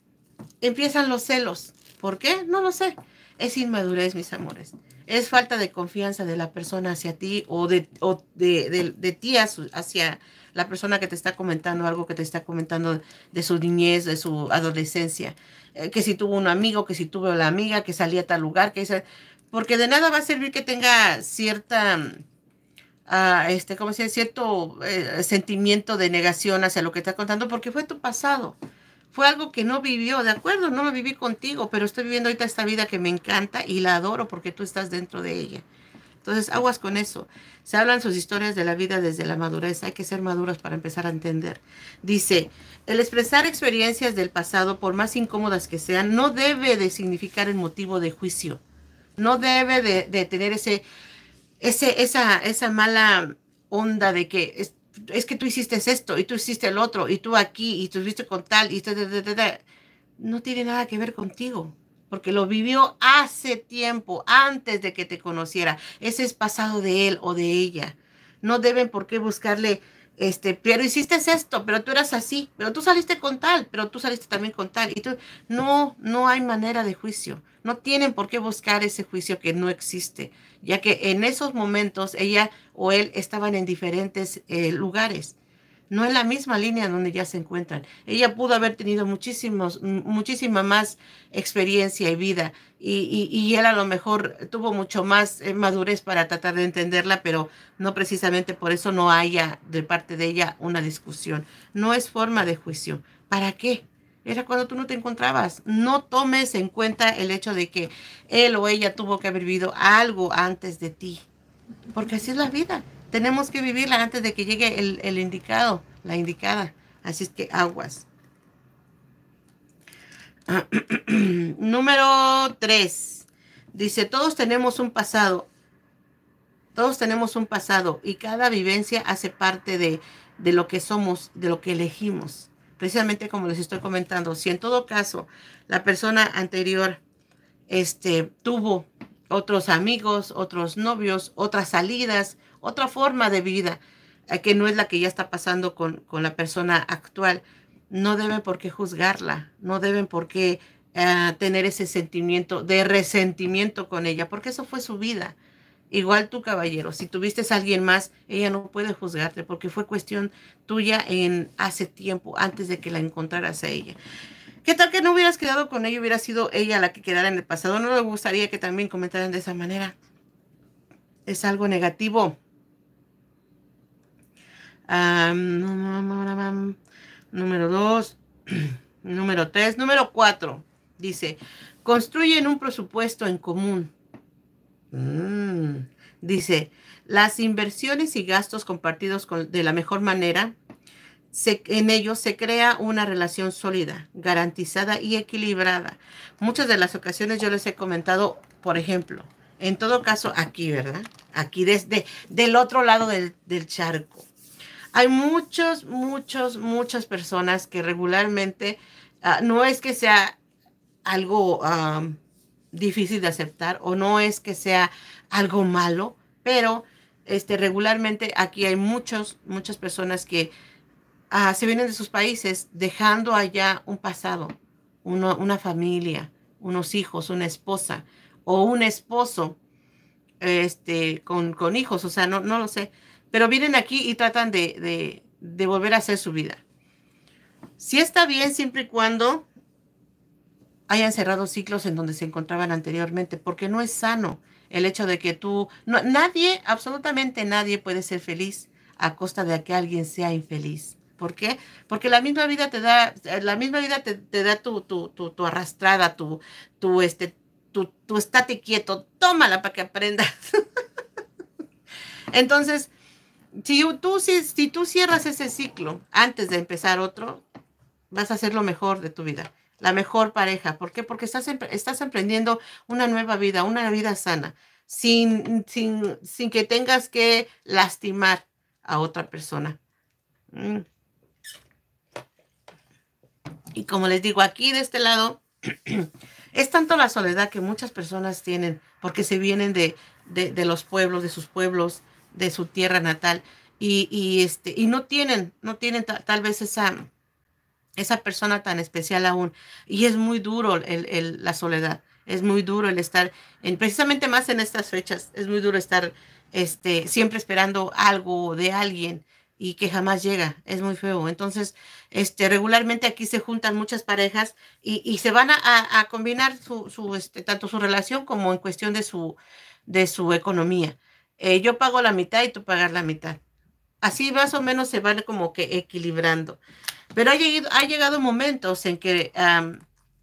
Empiezan los celos. ¿Por qué? No lo sé. Es inmadurez, mis amores. Es falta de confianza de la persona hacia ti o de, de, ti hacia la persona que te está comentando algo, que te está comentando de su niñez, de su adolescencia. Eh, que si tuvo un amigo, que si tuvo la amiga, que salía a tal lugar, que esa... Porque de nada va a servir que tenga cierta este, como decía, cierto eh, sentimiento de negación hacia lo que está contando, porque fue tu pasado. Fue algo que no vivió, de acuerdo, no lo viví contigo, pero estoy viviendo ahorita esta vida que me encanta y la adoro porque tú estás dentro de ella. Entonces, aguas con eso. Se hablan sus historias de la vida desde la madurez. Hay que ser maduras para empezar a entender. Dice, el expresar experiencias del pasado, por más incómodas que sean, no debe de significar el motivo de juicio. No debe de, de tener ese ese, esa, esa mala onda de que es, que tú hiciste esto y tú hiciste el otro y tú aquí y tú estuviste con tal y no tiene nada que ver contigo porque lo vivió hace tiempo, antes de que te conociera. Ese es pasado de él o de ella. No deben por qué buscarle, este, pero hiciste esto, pero tú eras así, pero tú saliste con tal, pero tú saliste también con tal. Y tú, no, no hay manera de juicio no tienen por qué buscar ese juicio que no existe, ya que en esos momentos ella o él estaban en diferentes eh, lugares. No en la misma línea donde ya se encuentran. Ella pudo haber tenido muchísimos, muchísima más experiencia y vida y, él a lo mejor tuvo mucho más eh, madurez para tratar de entenderla, pero no precisamente por eso no haya de parte de ella una discusión. No es forma de juicio. ¿Para qué? Era cuando tú no te encontrabas. No tomes en cuenta el hecho de que él o ella tuvo que haber vivido algo antes de ti. Porque así es la vida. Tenemos que vivirla antes de que llegue el, indicado, la indicada. Así es que aguas. número 3. Dice, todos tenemos un pasado. Todos tenemos un pasado y cada vivencia hace parte de, de lo que somos, de lo que elegimos precisamente como les estoy comentando, si en todo caso la persona anterior este, tuvo otros amigos, otros novios, otras salidas, otra forma de vida eh, que no es la que ya está pasando con, la persona actual, no deben por qué juzgarla, no deben por qué eh, tener ese sentimiento de resentimiento con ella, porque eso fue su vida. Igual tú, caballero, si tuviste a alguien más, ella no puede juzgarte porque fue cuestión tuya en hace tiempo, antes de que la encontraras a ella. ¿Qué tal que no hubieras quedado con ella? Hubiera sido ella la que quedara en el pasado. No me gustaría que también comentaran de esa manera. Es algo negativo. número dos, número tres, número cuatro. Dice, construyen un presupuesto en común Mm. Dice, las inversiones y gastos compartidos con, de la mejor manera, se, en ellos se crea una relación sólida, garantizada y equilibrada. Muchas de las ocasiones yo les he comentado, por ejemplo, en todo caso aquí, ¿verdad? Aquí desde del otro lado del, charco. Hay muchos, muchos, muchas personas que regularmente, ah, no es que sea algo ah, difícil de aceptar o no es que sea algo malo, pero este, regularmente aquí hay muchos, muchas personas que ah, se vienen de sus países dejando allá un pasado, una familia, unos hijos, una esposa o un esposo este, con, con hijos, o sea, no, no lo sé, pero vienen aquí y tratan de, de, volver a hacer su vida. Si está bien siempre y cuando hayan cerrado ciclos en donde se encontraban anteriormente, porque no es sano el hecho de que tú, nadie, absolutamente nadie puede ser feliz a costa de que alguien sea infeliz. ¿Por qué? Porque la misma vida te da, la misma vida te, da tu, tu, arrastrada, tu, tu, este, tu, estate quieto, tómala para que aprendas. Entonces, si tú, si tú cierras ese ciclo antes de empezar otro, vas a hacer lo mejor de tu vida la mejor pareja. ¿Por qué? Porque estás, estás emprendiendo una nueva vida, una vida sana, sin, sin, que tengas que lastimar a otra persona. Mm. Y como les digo, aquí de este lado es tanto la soledad que muchas personas tienen porque se vienen de, de, los pueblos, de sus pueblos, de su tierra natal y, este, y no tienen, no tienen tal vez esa, esa persona tan especial aún. Y es muy duro el, la soledad, es muy duro el estar, en, precisamente más en estas fechas, es muy duro estar este, siempre esperando algo de alguien y que jamás llega, es muy feo. Entonces, este, regularmente aquí se juntan muchas parejas y, se van a, combinar su, su, este, tanto su relación como en cuestión de su, de su economía. Eh, yo pago la mitad y tú pagas la mitad. Así más o menos se van como que equilibrando. Pero ha llegado, momentos en que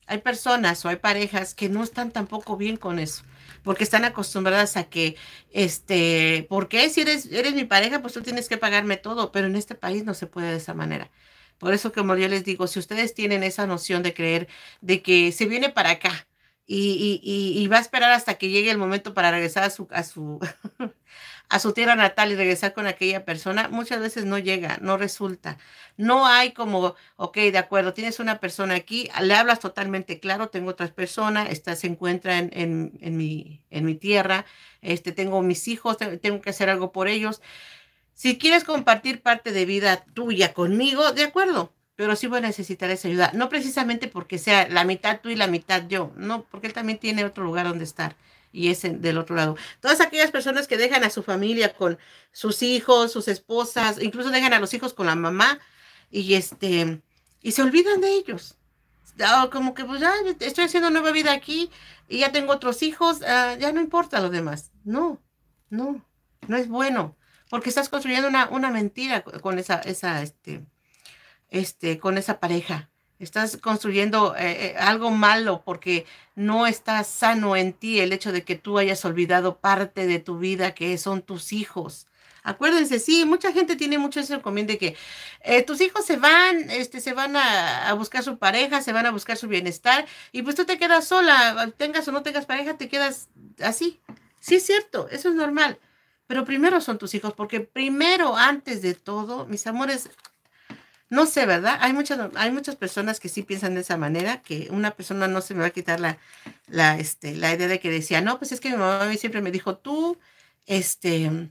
hay personas o hay parejas que no están tampoco bien con eso porque están acostumbradas a que, este, porque si eres, mi pareja, pues tú tienes que pagarme todo, pero en este país no se puede de esa manera. Por eso, como yo les digo, si ustedes tienen esa noción de creer de que se viene para acá y, va a esperar hasta que llegue el momento para regresar a su, a su, a su tierra natal y regresar con aquella persona, muchas veces no llega, no resulta. No hay como, ok, de acuerdo, tienes una persona aquí, le hablas totalmente claro, tengo otra persona, esta se encuentra en, en, mi, en mi tierra, este, tengo mis hijos, tengo que hacer algo por ellos. Si quieres compartir parte de vida tuya conmigo, de acuerdo, pero sí voy a necesitar esa ayuda. No precisamente porque sea la mitad tú y la mitad yo, no, porque él también tiene otro lugar donde estar y es del otro lado. Todas aquellas personas que dejan a su familia con sus hijos, sus esposas, incluso dejan a los hijos con la mamá y este y se olvidan de ellos. Ah, como que pues ya estoy haciendo nueva vida aquí y ya tengo otros hijos, ah, ya no importa lo demás. No, no, no es bueno, porque estás construyendo una, una mentira con esa, esa, este, este, con esa pareja. Estás construyendo eh, eh, algo malo porque no está sano en ti el hecho de que tú hayas olvidado parte de tu vida que son tus hijos. Acuérdense, sí, mucha gente tiene mucho eso en que eh, tus hijos se van, este, se van a, a, buscar su pareja, se van a buscar su bienestar y pues tú te quedas sola, tengas o no tengas pareja, te quedas así. Sí es cierto, eso es normal, pero primero son tus hijos porque primero, antes de todo, mis amores, no sé, ¿verdad? Hay muchas, hay muchas personas que sí piensan de esa manera, que una persona no se me va a quitar la, la, este, la idea de que decía, no, pues es que mi mamá siempre me dijo, tú, este,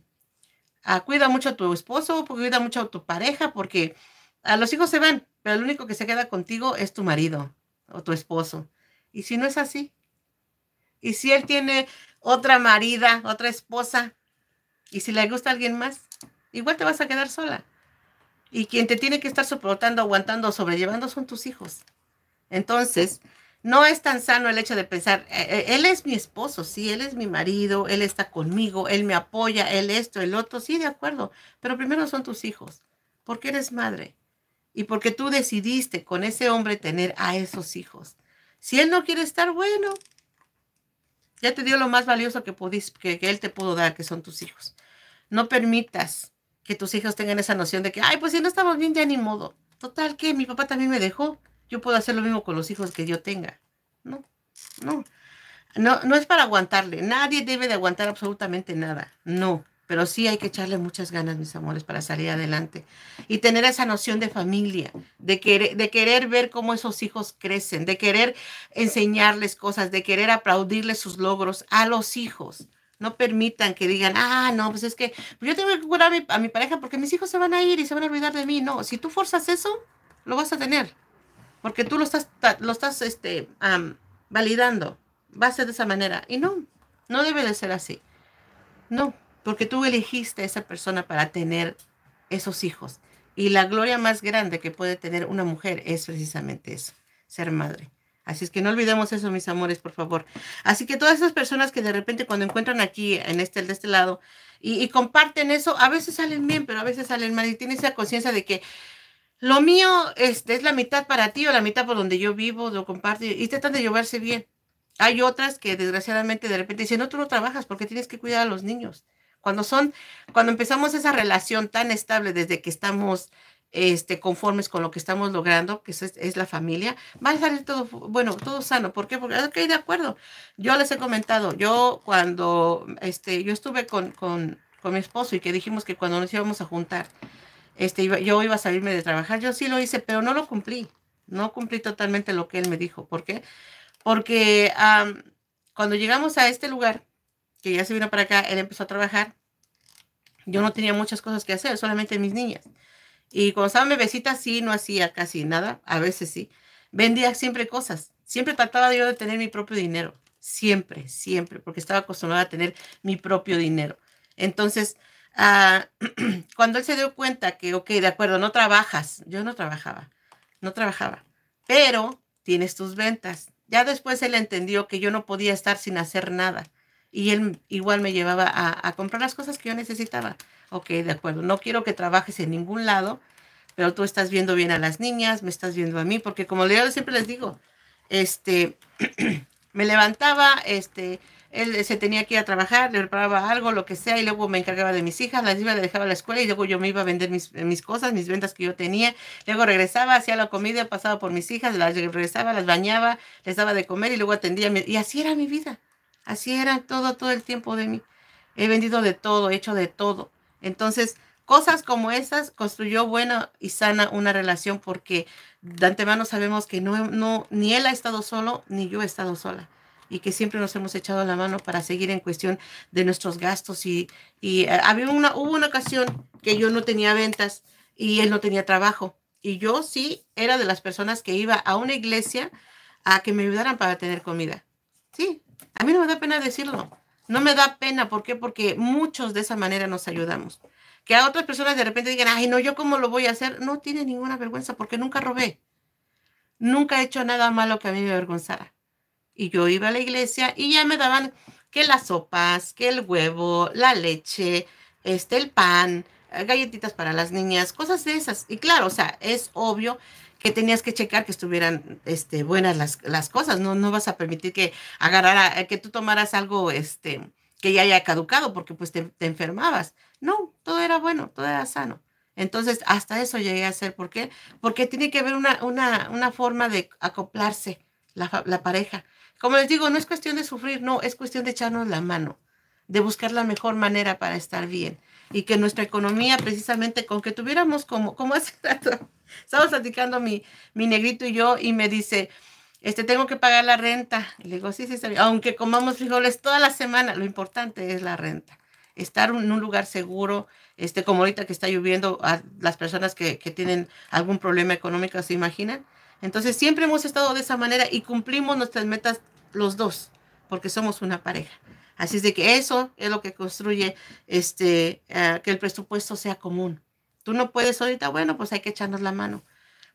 ah, cuida mucho a tu esposo, cuida mucho a tu pareja, porque a los hijos se van, pero el único que se queda contigo es tu marido o tu esposo. Y si no es así, y si él tiene otra marida, otra esposa, y si le gusta a alguien más, igual te vas a quedar sola. Y quien te tiene que estar soportando, aguantando, sobrellevando son tus hijos. Entonces, no es tan sano el hecho de pensar, eh, eh, él es mi esposo, sí, él es mi marido, él está conmigo, él me apoya, él esto, el otro, sí, de acuerdo, pero primero son tus hijos, porque eres madre y porque tú decidiste con ese hombre tener a esos hijos. Si él no quiere estar, bueno, ya te dio lo más valioso que, pudiste, que él te pudo dar, que son tus hijos. No permitas que tus hijos tengan esa noción de que, ay, pues si no estamos bien, ya ni modo. Total, que mi papá también me dejó. Yo puedo hacer lo mismo con los hijos que yo tenga. No, no. No, no es para aguantarle. Nadie debe de aguantar absolutamente nada. No. Pero sí hay que echarle muchas ganas, mis amores, para salir adelante. Y tener esa noción de familia, de querer, de querer ver cómo esos hijos crecen, de querer enseñarles cosas, de querer aplaudirles sus logros a los hijos no permitan que digan, ah, no, pues es que yo tengo que curar a mi, pareja porque mis hijos se van a ir y se van a olvidar de mí. No, si tú forzas eso, lo vas a tener. Porque tú lo estás, lo estás este, validando. Va a ser de esa manera. Y no, no debe de ser así. No, porque tú elegiste a esa persona para tener esos hijos. Y la gloria más grande que puede tener una mujer es precisamente eso, ser madre. Así es que no olvidemos eso, mis amores, por favor. Así que todas esas personas que de repente cuando encuentran aquí, en este, de este lado, y, comparten eso, a veces salen bien, pero a veces salen mal. Y tienen esa conciencia de que lo mío es, este, es la mitad para ti o la mitad por donde yo vivo, lo comparto. Y tratan de llevarse bien. Hay otras que desgraciadamente de repente dicen, no, tú no trabajas porque tienes que cuidar a los niños. Cuando son, cuando empezamos esa relación tan estable desde que estamos este, conformes con lo que estamos logrando, que es, la familia, va a salir todo, bueno, todo sano. ¿Por qué? Porque, ah, ok, de acuerdo. Yo les he comentado, yo cuando, este, yo estuve con, con, con mi esposo y que dijimos que cuando nos íbamos a juntar, este, yo iba a salirme de trabajar, yo sí lo hice, pero no lo cumplí. No cumplí totalmente lo que él me dijo. ¿Por qué? Porque cuando llegamos a este lugar, que ya se vino para acá, él empezó a trabajar. Yo no tenía muchas cosas que hacer, solamente mis niñas. Y cuando estaba bebecita, sí, no hacía casi nada, a veces sí. Vendía siempre cosas, siempre trataba yo de tener mi propio dinero, siempre, siempre, porque estaba acostumbrada a tener mi propio dinero. Entonces, ah, cuando él se dio cuenta que, ok, de acuerdo, no trabajas, yo no trabajaba, no trabajaba, pero tienes tus ventas. Ya después él entendió que yo no podía estar sin hacer nada y él igual me llevaba a comprar las cosas que yo necesitaba Ok, de acuerdo. No quiero que trabajes en ningún lado, pero tú estás viendo bien a las niñas, me estás viendo a mí, porque como yo siempre les digo, este, me levantaba, este, él se tenía que ir a trabajar, le preparaba algo, lo que sea, y luego me encargaba de mis hijas, las iba, a dejaba la escuela y luego yo me iba a vender mis, cosas, mis ventas que yo tenía. Luego regresaba, hacía la comida, pasaba por mis hijas, las regresaba, las bañaba, les daba de comer y luego atendía. y así era mi vida, así era todo, todo el tiempo de mí. He vendido de todo, he hecho de todo. Entonces, cosas como esas construyó buena y sana una relación porque de antemano sabemos que no, no, ni él ha estado solo, ni yo he estado sola y que siempre nos hemos echado la mano para seguir en cuestión de nuestros gastos. Y, y eh, había una, hubo una ocasión que yo no tenía ventas y él no tenía trabajo. Y yo sí era de las personas que iba a una iglesia a que me ayudaran para tener comida. Sí, a mí no me da pena decirlo. No me da pena, ¿por qué? Porque muchos de esa manera nos ayudamos. Que a otras personas de repente digan, ay, no, yo cómo lo voy a hacer, no tiene ninguna vergüenza porque nunca robé. Nunca he hecho nada malo que a mí me avergonzara. Y yo iba a la iglesia y ya me daban que las sopas, que el huevo, la leche, este, el pan, eh, galletitas para las niñas, cosas de esas. Y claro, o sea, es obvio tenías que checar que estuvieran este, buenas las, cosas, ¿no? No vas a permitir que agarrara, eh, que tú tomaras algo este, que ya haya caducado porque pues te, enfermabas. No, todo era bueno, todo era sano. Entonces, hasta eso llegué a hacer. ¿Por qué? Porque tiene que haber una, una, una forma de acoplarse la, pareja. Como les digo, no es cuestión de sufrir, no, es cuestión de echarnos la mano, de buscar la mejor manera para estar bien. Y que nuestra economía, precisamente con que tuviéramos como, como rato, Estamos platicando mi, mi negrito y yo y me dice, este, tengo que pagar la renta. le digo, sí, sí, está Aunque comamos frijoles toda la semana, lo importante es la renta. Estar en un lugar seguro, este, como ahorita que está lloviendo, a las personas que, tienen algún problema económico, ¿se imaginan? Entonces, siempre hemos estado de esa manera y cumplimos nuestras metas los dos, porque somos una pareja. Así es de que eso es lo que construye este, eh, que el presupuesto sea común. Tú no puedes ahorita, bueno, pues hay que echarnos la mano.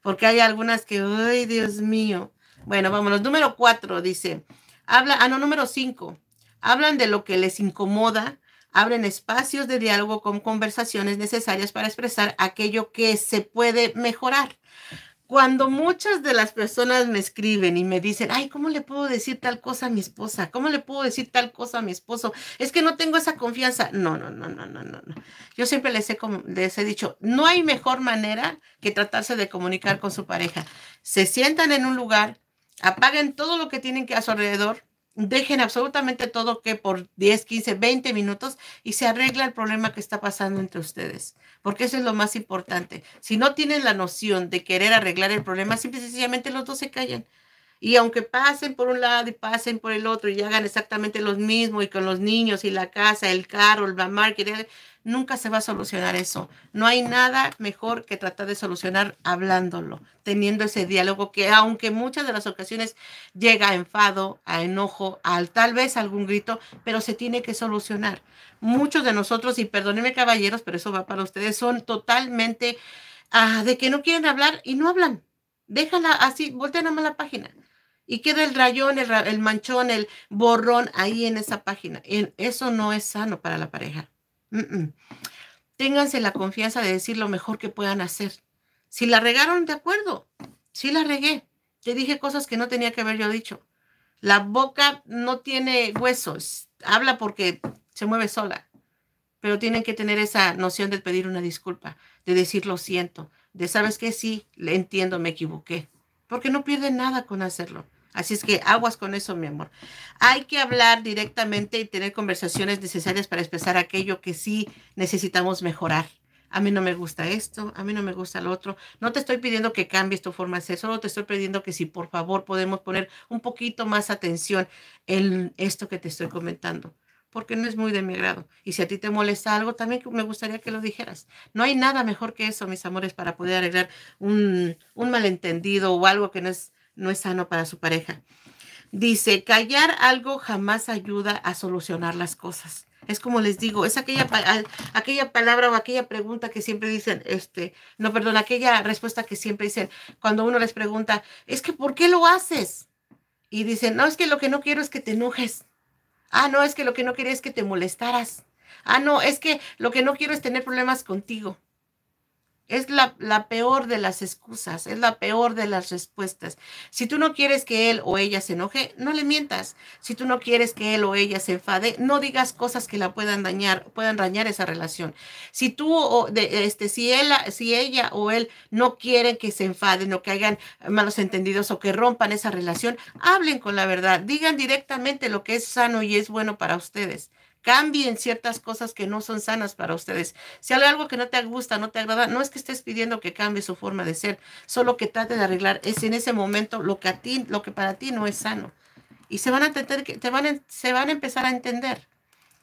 Porque hay algunas que, ay, Dios mío. Bueno, vámonos. Número cuatro dice, habla, ah, no, número cinco. Hablan de lo que les incomoda, abren espacios de diálogo con conversaciones necesarias para expresar aquello que se puede mejorar cuando muchas de las personas me escriben y me dicen, ay, ¿cómo le puedo decir tal cosa a mi esposa? ¿Cómo le puedo decir tal cosa a mi esposo? Es que no tengo esa confianza. No, no, no, no, no, no. Yo siempre les he, dicho, no hay mejor manera que tratarse de comunicar con su pareja. Se sientan en un lugar, apaguen todo lo que tienen que a su alrededor, dejen absolutamente todo que por 10, 15, 20 minutos y se arregla el problema que está pasando entre ustedes, porque eso es lo más importante. Si no tienen la noción de querer arreglar el problema, simplemente sencillamente los dos se callan. Y aunque pasen por un lado y pasen por el otro y hagan exactamente lo mismo y con los niños y la casa, el carro, el que nunca se va a solucionar eso. No hay nada mejor que tratar de solucionar hablándolo, teniendo ese diálogo que aunque muchas de las ocasiones llega a enfado, a enojo, al tal vez algún grito, pero se tiene que solucionar. Muchos de nosotros, y perdónenme caballeros, pero eso va para ustedes, son totalmente ah, de que no quieren hablar y no hablan. Déjala así, voltean a la página y queda el rayón, el, manchón, el borrón ahí en esa página. eso no es sano para la pareja. Mm, mm. Ténganse la confianza de decir lo mejor que puedan hacer. Si la regaron, de acuerdo. si la regué. Te dije cosas que no tenía que haber yo dicho. La boca no tiene huesos. Habla porque se mueve sola. Pero tienen que tener esa noción de pedir una disculpa, de decir lo siento, de sabes que sí, le entiendo, me equivoqué. Porque no pierde nada con hacerlo. Así es que aguas con eso, mi amor. Hay que hablar directamente y tener conversaciones necesarias para expresar aquello que sí necesitamos mejorar. A mí no me gusta esto, a mí no me gusta lo otro. No te estoy pidiendo que cambies tu forma de ser, solo te estoy pidiendo que si por favor podemos poner un poquito más atención en esto que te estoy comentando porque no es muy de mi grado. Y si a ti te molesta algo, también me gustaría que lo dijeras. No hay nada mejor que eso, mis amores, para poder arreglar un, un malentendido o algo que no es no es sano para su pareja. Dice, callar algo jamás ayuda a solucionar las cosas. Es como les digo, es aquella, aquella palabra o aquella pregunta que siempre dicen, este, no, perdón, aquella respuesta que siempre dicen cuando uno les pregunta, es que ¿por qué lo haces? Y dicen, no, es que lo que no quiero es que te enojes. Ah, no, es que lo que no quería es que te molestaras. Ah, no, es que lo que no quiero es tener problemas contigo. Es la, peor de las excusas, es la peor de las respuestas. Si tú no quieres que él o ella se enoje, no le mientas. Si tú no quieres que él o ella se enfade, no digas cosas que la puedan dañar, puedan dañar esa relación. Si tú o de, este, si él, si ella o él no quieren que se enfaden o que hagan malos entendidos o que rompan esa relación, hablen con la verdad, digan directamente lo que es sano y es bueno para ustedes cambien ciertas cosas que no son sanas para ustedes. Si hay algo que no te gusta, no te agrada, no es que estés pidiendo que cambie su forma de ser, solo que trate de arreglar es en ese momento lo que a ti, lo que para ti no es sano. Y se van a entender que te van se van a empezar a entender.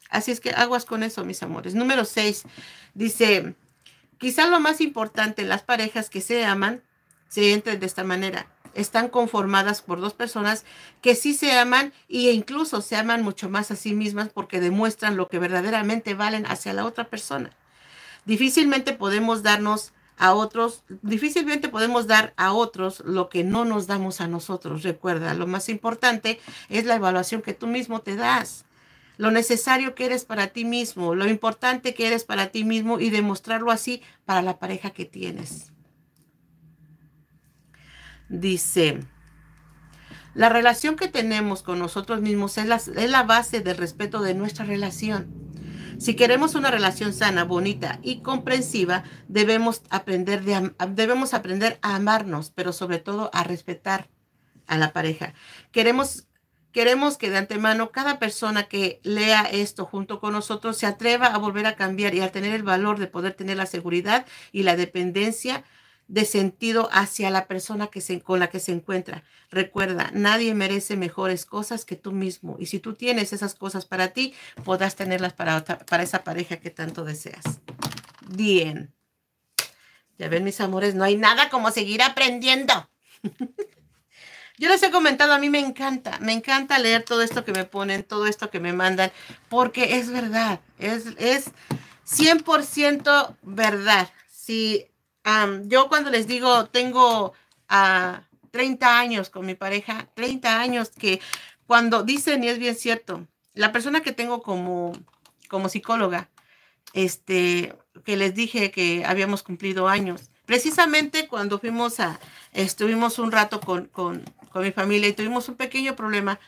Así es que aguas con eso, mis amores. Número 6 dice, quizá lo más importante en las parejas que se aman se entren de esta manera. Están conformadas por dos personas que sí se aman e incluso se aman mucho más a sí mismas porque demuestran lo que verdaderamente valen hacia la otra persona. Difícilmente podemos darnos a otros, difícilmente podemos dar a otros lo que no nos damos a nosotros. Recuerda, lo más importante es la evaluación que tú mismo te das, lo necesario que eres para ti mismo, lo importante que eres para ti mismo y demostrarlo así para la pareja que tienes dice, la relación que tenemos con nosotros mismos es la, es la base del respeto de nuestra relación. Si queremos una relación sana, bonita y comprensiva, debemos aprender, debemos aprender a amarnos, pero sobre todo a respetar a la pareja. Queremos, queremos que de antemano cada persona que lea esto junto con nosotros se atreva a volver a cambiar y a tener el valor de poder tener la seguridad y la dependencia de sentido hacia la persona que se, con la que se encuentra. Recuerda, nadie merece mejores cosas que tú mismo. Y si tú tienes esas cosas para ti, podrás tenerlas para, para esa pareja que tanto deseas. Bien. Ya ven, mis amores, no hay nada como seguir aprendiendo. Yo les he comentado, a mí me encanta, me encanta leer todo esto que me ponen, todo esto que me mandan, porque es verdad, es, es 100% verdad. Si yo cuando les digo, tengo 30 ah, años con mi pareja, 30 años que cuando dicen, y es bien cierto, la persona que tengo como, como psicóloga, este, que les dije que habíamos cumplido años, precisamente cuando fuimos a, estuvimos un rato con, mi familia y tuvimos un pequeño problema,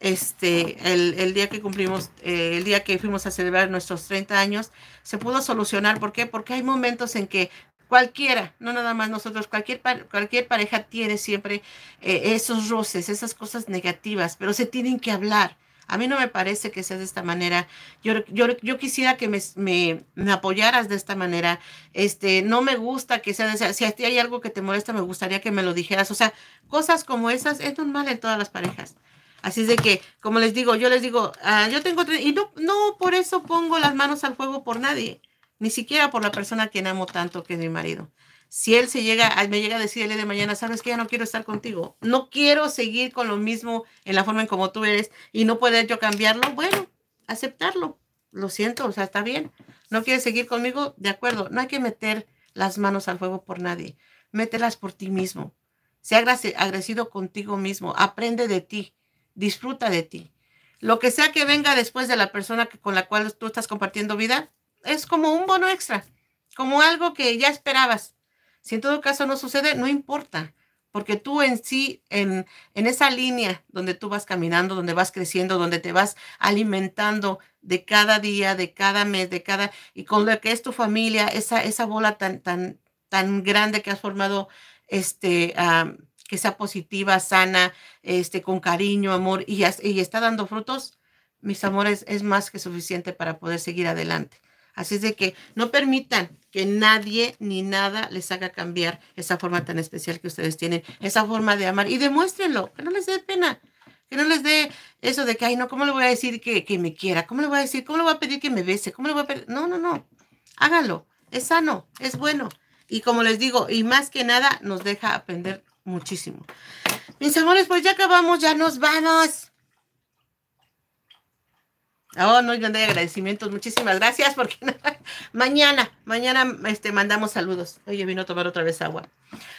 este, el, día que cumplimos, eh, el día que fuimos a celebrar nuestros 30 años, se pudo solucionar. ¿Por qué? Porque hay momentos en que cualquiera, no nada más nosotros, cualquier, cualquier pareja tiene siempre eh, esos roces, esas cosas negativas, pero se tienen que hablar. A mí no me parece que sea de esta manera. Yo, yo quisiera que me, me, apoyaras de esta manera. Este, no me gusta que sea de esa. Si a ti hay algo que te molesta, me gustaría que me lo dijeras. O sea, cosas como esas es normal en todas las parejas. Así es de que, como les digo, yo les digo, ah, yo tengo, y no, no por eso pongo las manos al fuego por nadie ni siquiera por la persona que amo tanto, que es mi marido. Si él se llega, me llega a decirle de mañana, sabes que ya no quiero estar contigo, no quiero seguir con lo mismo en la forma en como tú eres y no poder yo cambiarlo, bueno, aceptarlo. Lo siento, o sea, está bien. No quieres seguir conmigo, de acuerdo. No hay que meter las manos al fuego por nadie. Mételas por ti mismo. Sea agradecido contigo mismo. Aprende de ti. Disfruta de ti. Lo que sea que venga después de la persona que, con la cual tú estás compartiendo vida, es como un bono extra, como algo que ya esperabas. Si en todo caso no sucede, no importa, porque tú en sí, en, en esa línea donde tú vas caminando, donde vas creciendo, donde te vas alimentando de cada día, de cada mes, de cada, y con lo que es tu familia, esa, esa bola tan, tan, tan grande que has formado, este, que sea positiva, sana, este, con cariño, amor, y, y está dando frutos, mis amores, es más que suficiente para poder seguir adelante. Así es de que no permitan que nadie ni nada les haga cambiar esa forma tan especial que ustedes tienen, esa forma de amar. Y demuéstrenlo, que no les dé pena, que no les dé eso de que, ay, no, ¿cómo le voy a decir que, que me quiera? ¿Cómo le voy a decir? ¿Cómo le voy a pedir que me bese? ¿Cómo le voy a pedir? No, no, no. Háganlo. Es sano, es bueno. Y como les digo, y más que nada, nos deja aprender muchísimo. Mis amores, pues ya acabamos, ya nos vamos. Oh, no, de agradecimientos. Muchísimas gracias porque mañana, mañana este, mandamos saludos. Oye, vino a tomar otra vez agua.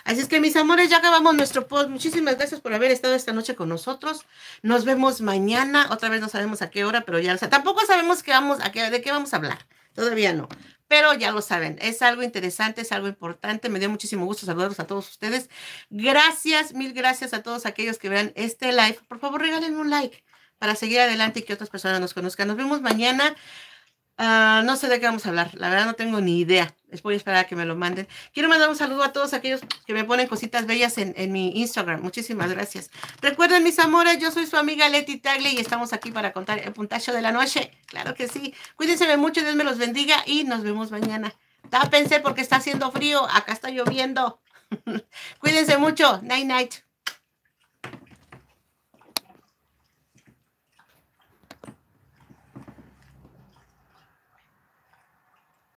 Así es que mis amores, ya acabamos nuestro post. Muchísimas gracias por haber estado esta noche con nosotros. Nos vemos mañana. Otra vez no sabemos a qué hora, pero ya Tampoco sabemos qué vamos, a qué, de qué vamos a hablar. Todavía no. Pero ya lo saben, es algo interesante, es algo importante. Me dio muchísimo gusto saludarlos a todos ustedes. Gracias, mil gracias a todos aquellos que vean este live. Por favor, regálenme un like para seguir adelante y que otras personas nos conozcan. Nos vemos mañana. Ah, no sé de qué vamos a hablar, la verdad no tengo ni idea. Les voy a esperar a que me lo manden. Quiero mandar un saludo a todos aquellos que me ponen cositas bellas en, mi Instagram. Muchísimas gracias. Recuerden, mis amores, yo soy su amiga Leti Tagle y estamos aquí para contar el puntacho de la noche. Claro que sí. Cuídense mucho, Dios me los bendiga y nos vemos mañana. Tápense porque está haciendo frío, acá está lloviendo. Cuídense mucho. Night, night.